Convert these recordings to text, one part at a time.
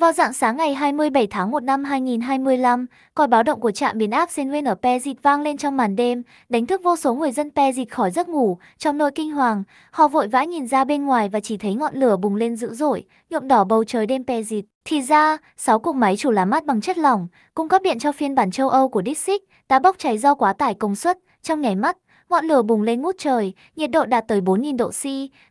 Vào dạng sáng ngày 27 tháng 1 năm 2025, còi báo động của trạm biến áp Senwen ở Pezit vang lên trong màn đêm, đánh thức vô số người dân Pezit khỏi giấc ngủ, trong nỗi kinh hoàng. Họ vội vã nhìn ra bên ngoài và chỉ thấy ngọn lửa bùng lên dữ dội, nhuộm đỏ bầu trời đêm Pezit. Thì ra, 6 cục máy chủ làm mát bằng chất lỏng, cung cấp điện cho phiên bản châu Âu của Dixit, đã bốc cháy do quá tải công suất. Trong nháy mắt, ngọn lửa bùng lên ngút trời, nhiệt độ đạt tới 4.000 độ C,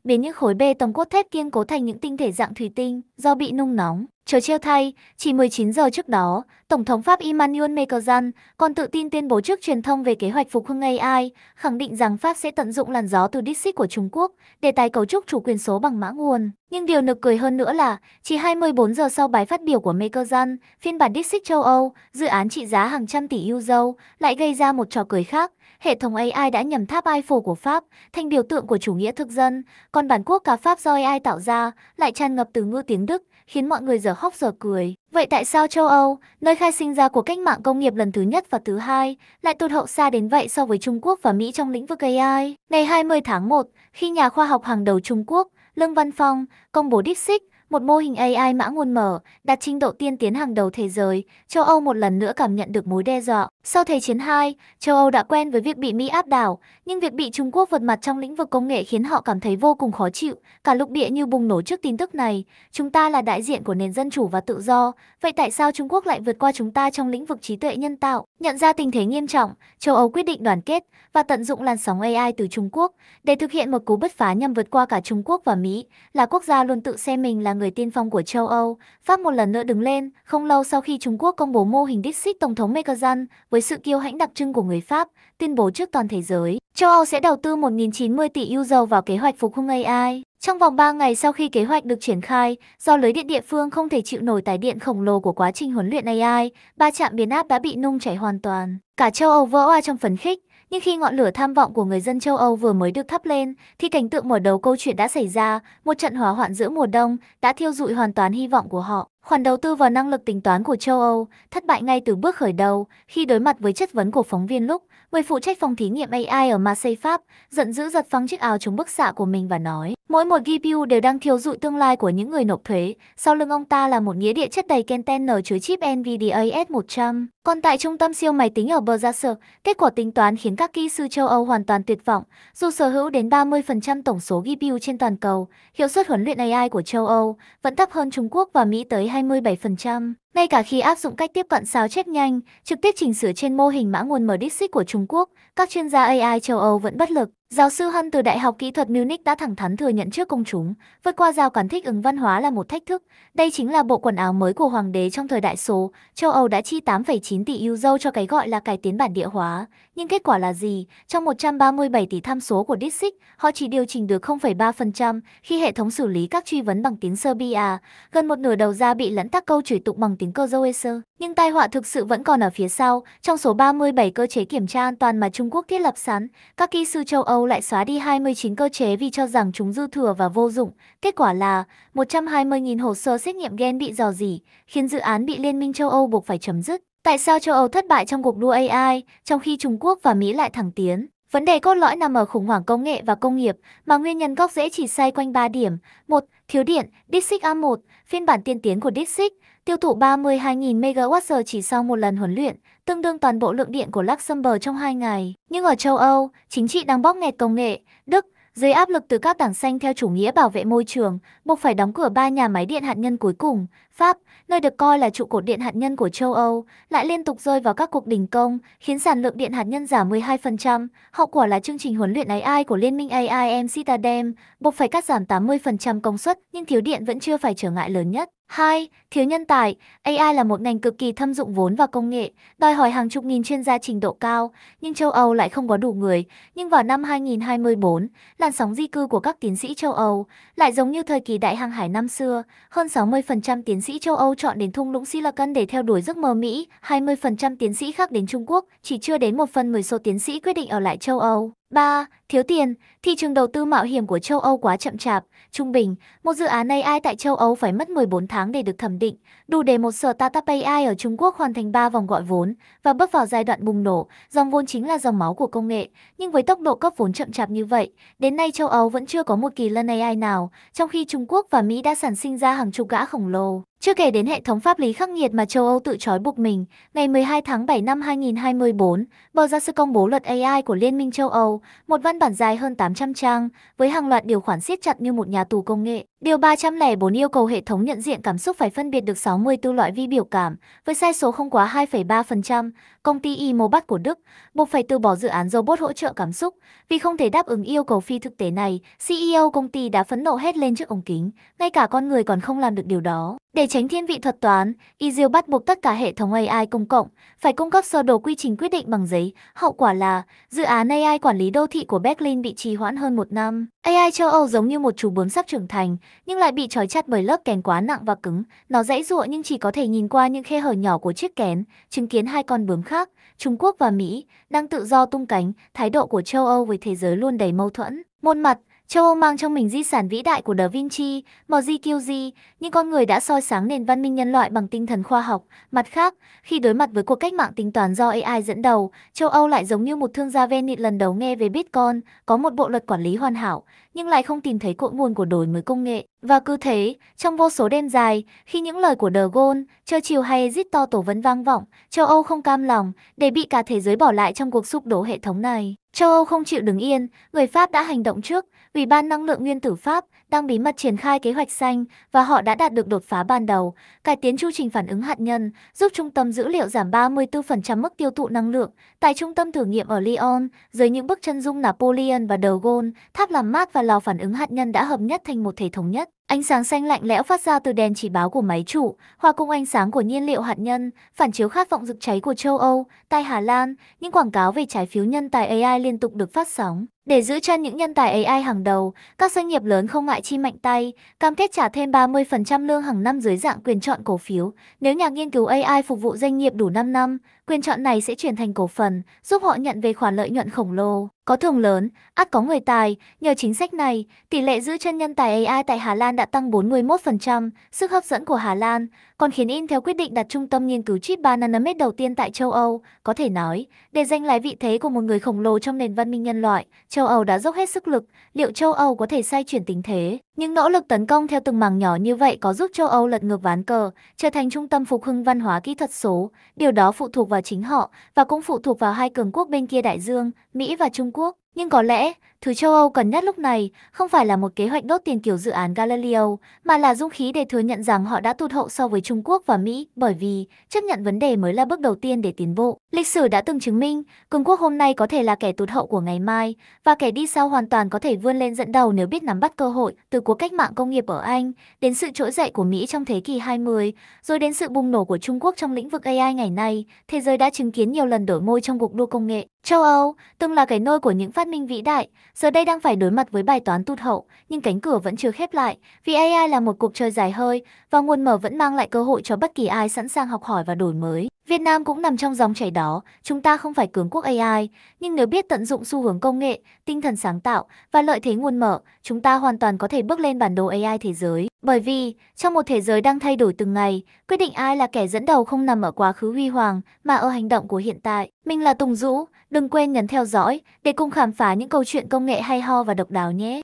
biến những khối bê tông cốt thép kiên cố thành những tinh thể dạng thủy tinh do bị nung nóng. Chờ treo thay, chỉ 19 giờ trước đó, Tổng thống Pháp Emmanuel Macron còn tự tin tuyên bố trước truyền thông về kế hoạch phục hưng AI, khẳng định rằng Pháp sẽ tận dụng làn gió từ Dixit của Trung Quốc để tái cấu trúc chủ quyền số bằng mã nguồn. Nhưng điều nực cười hơn nữa là, chỉ 24 giờ sau bài phát biểu của Macron, phiên bản Dixit châu Âu, dự án trị giá hàng trăm tỷ euro, lại gây ra một trò cười khác. Hệ thống AI đã nhầm tháp Eiffel của Pháp, thành biểu tượng của chủ nghĩa thực dân, còn bản quốc cả Pháp do AI tạo ra lại tràn ngập từ ngữ tiếng Đức, khiến mọi người dở khóc dở cười. Vậy tại sao châu Âu, nơi khai sinh ra của cách mạng công nghiệp lần thứ nhất và thứ hai, lại tụt hậu xa đến vậy so với Trung Quốc và Mỹ trong lĩnh vực AI? Ngày 20 tháng 1, khi nhà khoa học hàng đầu Trung Quốc, Lương Văn Phong, công bố DeepSeek, một mô hình AI mã nguồn mở đạt trình độ tiên tiến hàng đầu thế giới, châu Âu một lần nữa cảm nhận được mối đe dọa. Sau Thế chiến 2, châu Âu đã quen với việc bị Mỹ áp đảo, nhưng việc bị Trung Quốc vượt mặt trong lĩnh vực công nghệ khiến họ cảm thấy vô cùng khó chịu. Cả lục địa như bùng nổ trước tin tức này, chúng ta là đại diện của nền dân chủ và tự do, vậy tại sao Trung Quốc lại vượt qua chúng ta trong lĩnh vực trí tuệ nhân tạo? Nhận ra tình thế nghiêm trọng, châu Âu quyết định đoàn kết và tận dụng làn sóng AI từ Trung Quốc để thực hiện một cú bứt phá nhằm vượt qua cả Trung Quốc và Mỹ, là quốc gia luôn tự xem mình là người tiên phong của châu Âu, Pháp một lần nữa đứng lên, không lâu sau khi Trung Quốc công bố mô hình đích xích Tổng thống Mekazan với sự kiêu hãnh đặc trưng của người Pháp, tuyên bố trước toàn thế giới, châu Âu sẽ đầu tư 1.090 tỷ euro vào kế hoạch phục hưng AI. Trong vòng 3 ngày sau khi kế hoạch được triển khai, do lưới điện địa phương không thể chịu nổi tải điện khổng lồ của quá trình huấn luyện AI, ba trạm biến áp đã bị nung chảy hoàn toàn. Cả châu Âu vỡ hoa trong phấn khích, nhưng khi ngọn lửa tham vọng của người dân châu Âu vừa mới được thắp lên, thì cảnh tượng mở đầu câu chuyện đã xảy ra, một trận hỏa hoạn giữa mùa đông đã thiêu dụi hoàn toàn hy vọng của họ. Khoản đầu tư vào năng lực tính toán của châu Âu thất bại ngay từ bước khởi đầu khi đối mặt với chất vấn của phóng viên lúc người phụ trách phòng thí nghiệm AI ở Marseille Pháp giận dữ giật phăng chiếc áo chống bức xạ của mình và nói mỗi một GPU đều đang thiêu dụi tương lai của những người nộp thuế. Sau lưng ông ta là một nghĩa địa chất đầy container chứa chip NVIDIA S100. Còn tại trung tâm siêu máy tính ở Berserker, kết quả tính toán khiến các kỹ sư châu Âu hoàn toàn tuyệt vọng. Dù sở hữu đến 30% tổng số GPU trên toàn cầu, hiệu suất huấn luyện AI của châu Âu vẫn thấp hơn Trung Quốc và Mỹ tới 27%. Ngay cả khi áp dụng cách tiếp cận sao chép nhanh, trực tiếp chỉnh sửa trên mô hình mã nguồn MDXIC của Trung Quốc, các chuyên gia AI châu Âu vẫn bất lực. Giáo sư Hân từ Đại học Kỹ thuật Munich đã thẳng thắn thừa nhận trước công chúng, vượt qua rào cản thích ứng văn hóa là một thách thức. Đây chính là bộ quần áo mới của hoàng đế trong thời đại số. Châu Âu đã chi 8,9 tỷ euro cho cái gọi là cải tiến bản địa hóa. Nhưng kết quả là gì? Trong 137 tỷ tham số của DISIC, họ chỉ điều chỉnh được 0,3% khi hệ thống xử lý các truy vấn bằng tiếng Serbia. Gần một nửa đầu ra bị lẫn các câu chửi tụng bằng tính cầu Zoeser, nhưng tai họa thực sự vẫn còn ở phía sau. Trong số 37 cơ chế kiểm tra an toàn mà Trung Quốc thiết lập sẵn, các kỹ sư châu Âu lại xóa đi 29 cơ chế vì cho rằng chúng dư thừa và vô dụng. Kết quả là 120.000 hồ sơ xét nghiệm gen bị dò dỉ, khiến dự án bị Liên minh châu Âu buộc phải chấm dứt. Tại sao châu Âu thất bại trong cuộc đua AI, trong khi Trung Quốc và Mỹ lại thẳng tiến? Vấn đề cốt lõi nằm ở khủng hoảng công nghệ và công nghiệp, mà nguyên nhân gốc rễ chỉ xoay quanh 3 điểm. 1. Thiếu điện, DeepSeek A1, phiên bản tiên tiến của DeepSeek, tiêu thụ 32.000 MWh chỉ sau một lần huấn luyện, tương đương toàn bộ lượng điện của Luxembourg trong 2 ngày. Nhưng ở châu Âu, chính trị đang bóp nghẹt công nghệ, Đức, dưới áp lực từ các đảng xanh theo chủ nghĩa bảo vệ môi trường, buộc phải đóng cửa ba nhà máy điện hạt nhân cuối cùng, Pháp, nơi được coi là trụ cột điện hạt nhân của châu Âu, lại liên tục rơi vào các cuộc đình công, khiến sản lượng điện hạt nhân giảm 12%. Hậu quả là chương trình huấn luyện AI của Liên minh AIM Citadel buộc phải cắt giảm 80% công suất, nhưng thiếu điện vẫn chưa phải trở ngại lớn nhất. 2. Thiếu nhân tài. AI là một ngành cực kỳ thâm dụng vốn và công nghệ, đòi hỏi hàng chục nghìn chuyên gia trình độ cao, nhưng châu Âu lại không có đủ người. Nhưng vào năm 2024, làn sóng di cư của các tiến sĩ châu Âu lại giống như thời kỳ đại hàng hải năm xưa, hơn 60% tiến sĩ sĩ châu Âu chọn đến thung lũng Silicon để theo đuổi giấc mơ Mỹ, 20% tiến sĩ khác đến Trung Quốc, chỉ chưa đến 1 phần 10 số tiến sĩ quyết định ở lại châu Âu. 3. Thiếu tiền, thị trường đầu tư mạo hiểm của châu Âu quá chậm chạp, trung bình, một dự án AI tại châu Âu phải mất 14 tháng để được thẩm định, đủ để một sở startup AI ở Trung Quốc hoàn thành 3 vòng gọi vốn và bước vào giai đoạn bùng nổ, dòng vốn chính là dòng máu của công nghệ, nhưng với tốc độ cấp vốn chậm chạp như vậy, đến nay châu Âu vẫn chưa có một kỳ lân AI nào, trong khi Trung Quốc và Mỹ đã sản sinh ra hàng chục gã khổng lồ. Chưa kể đến hệ thống pháp lý khắc nghiệt mà châu Âu tự trói buộc mình, ngày 12 tháng 7 năm 2024, bờ ra sự công bố luật AI của Liên minh châu Âu, một văn bản dài hơn 800 trang, với hàng loạt điều khoản siết chặt như một nhà tù công nghệ. Điều 304 yêu cầu hệ thống nhận diện cảm xúc phải phân biệt được tư loại vi biểu cảm, với sai số không quá 2,3%, công ty IMO Bắc của Đức buộc phải từ bỏ dự án robot hỗ trợ cảm xúc vì không thể đáp ứng yêu cầu phi thực tế này. CEO công ty đã phấn nộ hết lên trước ống kính, ngay cả con người còn không làm được điều đó. Để tránh thiên vị thuật toán, Izil bắt buộc tất cả hệ thống AI công cộng phải cung cấp sơ đồ quy trình quyết định bằng giấy. Hậu quả là dự án AI quản lý đô thị của Berlin bị trì hoãn hơn một năm. AI châu Âu giống như một chú bướm sắp trưởng thành, nhưng lại bị trói chặt bởi lớp kén quá nặng và cứng. Nó dãy dụa nhưng chỉ có thể nhìn qua những khe hở nhỏ của chiếc kén, chứng kiến hai con bướm khác, Trung Quốc và Mỹ, đang tự do tung cánh, thái độ của châu Âu với thế giới luôn đầy mâu thuẫn. Môn mặt, Châu Âu mang trong mình di sản vĩ đại của Da Vinci, Mozart, những con người đã soi sáng nền văn minh nhân loại bằng tinh thần khoa học. Mặt khác, khi đối mặt với cuộc cách mạng tính toán do AI dẫn đầu, châu Âu lại giống như một thương gia Venice lần đầu nghe về Bitcoin, có một bộ luật quản lý hoàn hảo, nhưng lại không tìm thấy cội nguồn của đổi mới công nghệ. Và cứ thế, trong vô số đêm dài, khi những lời của De Gaulle, Churchill hay Zito tổ vẫn vang vọng, châu Âu không cam lòng để bị cả thế giới bỏ lại trong cuộc sụp đổ hệ thống này. Châu Âu không chịu đứng yên, người Pháp đã hành động trước, Ủy ban Năng lượng Nguyên tử Pháp đang bí mật triển khai kế hoạch xanh và họ đã đạt được đột phá ban đầu, cải tiến chu trình phản ứng hạt nhân, giúp trung tâm dữ liệu giảm 34% mức tiêu thụ năng lượng. Tại trung tâm thử nghiệm ở Lyon, dưới những bức chân dung Napoleon và De Gaulle, tháp làm mát và lò phản ứng hạt nhân đã hợp nhất thành một thể thống nhất. Ánh sáng xanh lạnh lẽo phát ra từ đèn chỉ báo của máy chủ, hòa cùng ánh sáng của nhiên liệu hạt nhân, phản chiếu khát vọng rực cháy của châu Âu, tại Hà Lan, những quảng cáo về trái phiếu nhân tài AI liên tục được phát sóng. Để giữ chân những nhân tài AI hàng đầu, các doanh nghiệp lớn không ngại chi mạnh tay, cam kết trả thêm 30% lương hàng năm dưới dạng quyền chọn cổ phiếu. Nếu nhà nghiên cứu AI phục vụ doanh nghiệp đủ 5 năm, quyền chọn này sẽ chuyển thành cổ phần, giúp họ nhận về khoản lợi nhuận khổng lồ. Có thưởng lớn, ắt có người tài, nhờ chính sách này, tỷ lệ giữ chân nhân tài AI tại Hà Lan đã tăng 41%, sức hấp dẫn của Hà Lan, còn khiến Intel quyết định đặt trung tâm nghiên cứu chip 3 nanomet đầu tiên tại châu Âu, có thể nói, để giành lại vị thế của một người khổng lồ trong nền văn minh nhân loại châu Âu đã dốc hết sức lực, liệu châu Âu có thể xoay chuyển tình thế? Những nỗ lực tấn công theo từng mảng nhỏ như vậy có giúp châu Âu lật ngược ván cờ, trở thành trung tâm phục hưng văn hóa kỹ thuật số, điều đó phụ thuộc vào chính họ và cũng phụ thuộc vào hai cường quốc bên kia đại dương, Mỹ và Trung Quốc. Nhưng có lẽ, thứ châu Âu cần nhất lúc này không phải là một kế hoạch đốt tiền kiểu dự án Galileo, mà là dung khí để thừa nhận rằng họ đã tụt hậu so với Trung Quốc và Mỹ, bởi vì chấp nhận vấn đề mới là bước đầu tiên để tiến bộ. Lịch sử đã từng chứng minh, cường quốc hôm nay có thể là kẻ tụt hậu của ngày mai, và kẻ đi sau hoàn toàn có thể vươn lên dẫn đầu nếu biết nắm bắt cơ hội, từ cuộc cách mạng công nghiệp ở Anh, đến sự trỗi dậy của Mỹ trong thế kỷ 20, rồi đến sự bùng nổ của Trung Quốc trong lĩnh vực AI ngày nay, thế giới đã chứng kiến nhiều lần đổi môi trong cuộc đua công nghệ. Châu Âu, từng là cái nôi của những phát minh vĩ đại, giờ đây đang phải đối mặt với bài toán tụt hậu, nhưng cánh cửa vẫn chưa khép lại, vì AI là một cuộc chơi dài hơi và nguồn mở vẫn mang lại cơ hội cho bất kỳ ai sẵn sàng học hỏi và đổi mới. Việt Nam cũng nằm trong dòng chảy đó, chúng ta không phải cường quốc AI, nhưng nếu biết tận dụng xu hướng công nghệ, tinh thần sáng tạo và lợi thế nguồn mở, chúng ta hoàn toàn có thể bước lên bản đồ AI thế giới. Bởi vì, trong một thế giới đang thay đổi từng ngày, quyết định ai là kẻ dẫn đầu không nằm ở quá khứ huy hoàng, mà ở hành động của hiện tại. Mình là Tùng Dũ, đừng quên nhấn theo dõi để cùng khám phá những câu chuyện công nghệ hay ho và độc đáo nhé!